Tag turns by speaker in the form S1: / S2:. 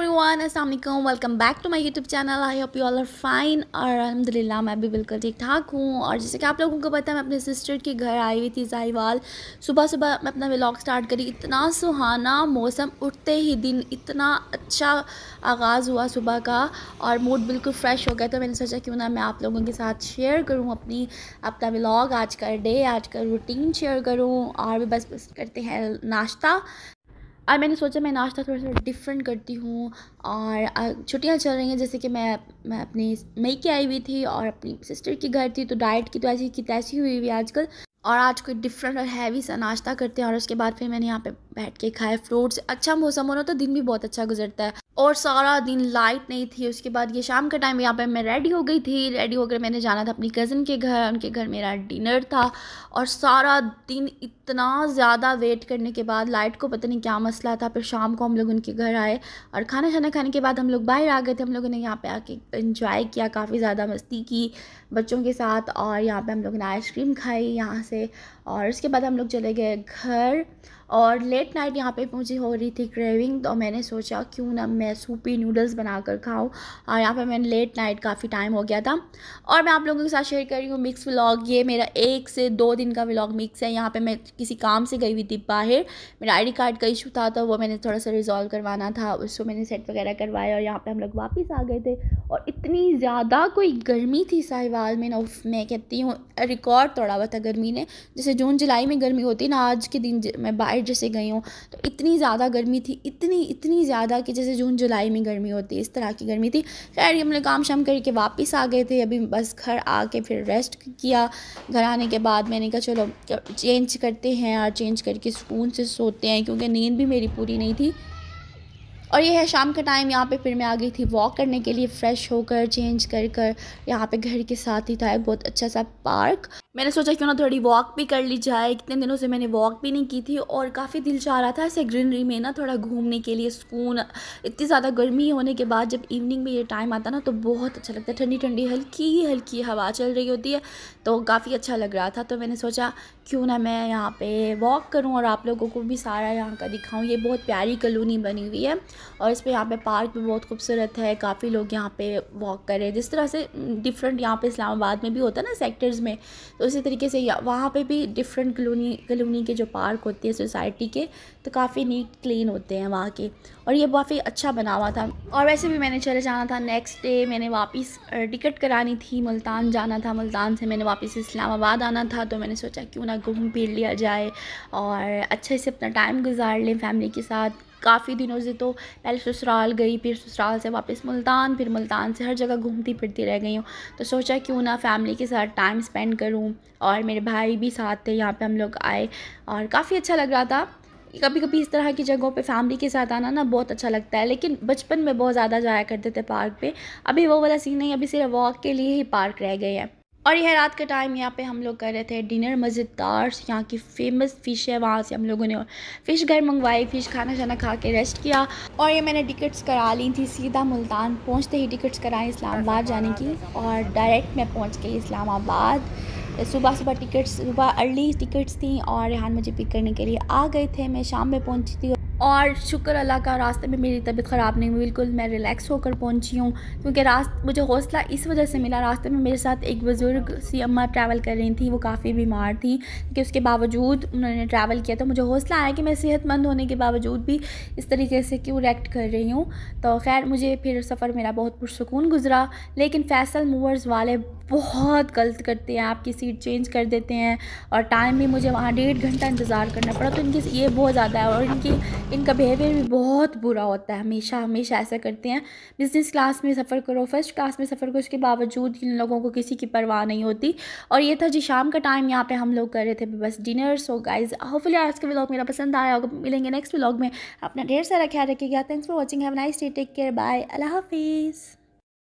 S1: everyone अस्सलाम वालेकुम welcome back to my YouTube channel I hope you all are fine और अलहमदिल्ला मैं भी बिल्कुल ठीक ठाक हूँ और जैसे कि आप लोगों को पता है मैं अपने सिस्टर के घर आई हुई थी जाहिवाल सुबह सुबह मैं अपना व्लॉग स्टार्ट करी इतना सुहाना मौसम उठते ही दिन इतना अच्छा आगाज़ हुआ सुबह का और मूड बिल्कुल फ्रेश हो गया तो मैंने सोचा क्यों ना मैं आप लोगों के साथ शेयर करूँ अपनी अपना व्लॉग आज का डे आज का रूटीन शेयर करूँ और भी बस बस करते हैं नाश्ता और मैंने सोचा मैं नाश्ता थोड़ा सा डिफरेंट करती हूँ और छुट्टियाँ चल रही हैं जैसे कि मैं मैं अपनी मई की आई हुई थी और अपनी सिस्टर के घर थी तो डाइट की तो ऐसी की तैसी हुई हुई आजकल और आज कोई डिफरेंट और हैवी सा नाश्ता करते हैं और उसके बाद फिर मैंने यहाँ पे बैठ के खाए फ्रूट्स अच्छा मौसम हो रहा तो दिन भी बहुत अच्छा गुजरता है और सारा दिन लाइट नहीं थी उसके बाद ये शाम का टाइम यहाँ पे मैं रेडी हो गई थी रेडी होकर मैंने जाना था अपनी कज़न के घर उनके घर मेरा डिनर था और सारा दिन इतना ज़्यादा वेट करने के बाद लाइट को पता नहीं क्या मसला था फिर शाम को हम लोग उनके घर आए और खाना शाना खाने के बाद हम लोग बाहर आ गए थे हम लोगों ने यहाँ पर आके इंजॉय किया काफ़ी ज़्यादा मस्ती की बच्चों के साथ और यहाँ पर हम लोगों ने आइसक्रीम खाई यहाँ से और उसके बाद हम लोग चले गए घर और लेट नाइट यहाँ पे मुझे हो रही थी क्रेविंग तो मैंने सोचा क्यों ना मैं सूपी नूडल्स बना कर खाऊँ और यहाँ पे मैंने लेट नाइट काफ़ी टाइम हो गया था और मैं आप लोगों के साथ शेयर कर रही हूँ मिक्स व्लॉग ये मेरा एक से दो दिन का व्लॉग मिक्स है यहाँ पर मैं किसी काम से गई हुई थी बाहर मेरा आई कार्ड का इशू था तो वो मैंने थोड़ा सा रिजॉल्व करवाना था उसको मैंने सेट वगैरह करवाया और यहाँ पर हम लोग वापस आ गए थे और इतनी ज़्यादा कोई गर्मी थी साहिवाल में ना मैं कहती हूँ रिकॉर्ड तोड़ा हुआ था गर्मी ने जैसे जून जुलाई में गर्मी होती ना आज के दिन मैं बाहर साइड जैसे गई हूँ तो इतनी ज़्यादा गर्मी थी इतनी इतनी ज़्यादा कि जैसे जून जुलाई में गर्मी होती है इस तरह की गर्मी थी खैर हम लोग काम शाम करके वापस आ गए थे अभी बस घर आके फिर रेस्ट किया घर आने के बाद मैंने कहा चलो चेंज करते हैं और चेंज करके सुकून से सोते हैं क्योंकि नींद भी मेरी पूरी नहीं थी और ये है शाम का टाइम यहाँ पे फिर मैं आ गई थी वॉक करने के लिए फ़्रेश होकर चेंज कर कर यहाँ पे घर के साथ ही था एक बहुत अच्छा सा पार्क मैंने सोचा क्यों ना थोड़ी वॉक भी कर ली जाए इतने दिनों से मैंने वॉक भी नहीं की थी और काफ़ी दिल चाह रहा था ऐसे ग्रीनरी में ना थोड़ा घूमने के लिए सुकून इतनी ज़्यादा गर्मी होने के बाद जब इवनिंग में ये टाइम आता ना तो बहुत अच्छा लगता है ठंडी ठंडी हल्की हल्की हवा चल रही होती है तो काफ़ी अच्छा लग रहा था तो मैंने सोचा क्यों ना मैं यहाँ पर वॉक करूँ और आप लोगों को भी सारा यहाँ का दिखाऊँ ये बहुत प्यारी कलोनी बनी हुई है और इस पर यहाँ पर पार्क भी बहुत खूबसूरत है काफ़ी लोग यहाँ पर वॉक कर रहे हैं जिस तरह से डिफरेंट यहाँ पर इस्लामाबाद में भी होता है ना सेक्टर्स में तो इसी तरीके से वहाँ पे भी डिफरेंट कलोनी कलोनी के जो पार्क होते हैं सोसाइटी के तो काफ़ी नीट क्लीन होते हैं वहाँ के और ये काफ़ी अच्छा बना हुआ था और वैसे भी मैंने चले जाना था नेक्स्ट डे मैंने वापस टिकट करानी थी मुल्तान जाना था मुल्तान से मैंने वापस इस्लामाबाद आना था तो मैंने सोचा क्यों ना घूम फिर लिया जाए और अच्छे से अपना टाइम गुजार लें फैमिली के साथ काफ़ी दिनों से तो पहले ससुराल गई फिर ससुराल से वापस मुल्तान फिर मुल्तान से हर जगह घूमती फिरती रह गई हूँ तो सोचा क्यों ना फैमिली के साथ टाइम स्पेंड करूँ और मेरे भाई भी साथ थे यहाँ पर हम लोग आए और काफ़ी अच्छा लग रहा था कभी कभी इस तरह की जगहों पे फैमिली के साथ आना ना बहुत अच्छा लगता है लेकिन बचपन में बहुत ज़्यादा जाया करते थे पार्क पे अभी वो वाला सीन नहीं अभी सिर्फ वॉक के लिए ही पार्क रह गए हैं और यह रात का टाइम यहाँ पे हम लोग कर रहे थे डिनर मज़ेदार यहाँ की फेमस फ़िश है वहाँ से हम लोगों ने फ़िश घर मंगवाई फ़िश खाना शाना खा के रेस्ट किया और ये मैंने टिकट्स करा ली थी सीधा मुल्तान पहुँचते ही टिकट्स कराएं इस्लामाबाद जाने की और डायरेक्ट मैं पहुँच गई इस्लामाबाद सुबह सुबह टिकट्स सुबह अर्ली टिकट्स थी और रेहान मुझे पिक करने के लिए आ गए थे मैं शाम में पहुँची थी और शुक्र अल्लाह का रास्ते में मेरी तबीयत ख़राब नहीं हुई बिल्कुल मैं रिलैक्स होकर पहुंची हूँ क्योंकि रास्त मुझे हौसला इस वजह से मिला रास्ते में मेरे साथ एक बुज़ुर्ग सी अम्मा ट्रैवल कर रही थी वो काफ़ी बीमार थी क्योंकि उसके बावजूद उन्होंने ट्रैवल किया तो मुझे हौसला आया कि मैं सेहतमंद होने के बावजूद भी इस तरीके से क्यों रिएक्ट कर रही हूँ तो खैर मुझे फिर सफ़र मेरा बहुत पुरसकून गुजरा लेकिन फैसल मूवर्स वाले बहुत गलत करते हैं आपकी सीट चेंज कर देते हैं और टाइम भी मुझे वहाँ डेढ़ घंटा इंतज़ार करना पड़ा तो इनकी ये बहुत ज़्यादा है और इनकी इनका बिहेवियर भी बहुत बुरा होता है हमेशा हमेशा ऐसा करते हैं बिज़नेस क्लास में सफ़र करो फर्स्ट क्लास में सफ़र करो उसके बावजूद इन लोगों को किसी की परवाह नहीं होती और ये था जी शाम का टाइम यहाँ पे हम लोग कर रहे थे बस डिनर सो गाइज होपफुल आज का व्लॉग मेरा पसंद आया होगा मिलेंगे नेक्स्ट व्लॉग में अपना ढेर सारा ख्याल रखिएगा thanks for watching have nice day take care bye अल्लाह हाफिज़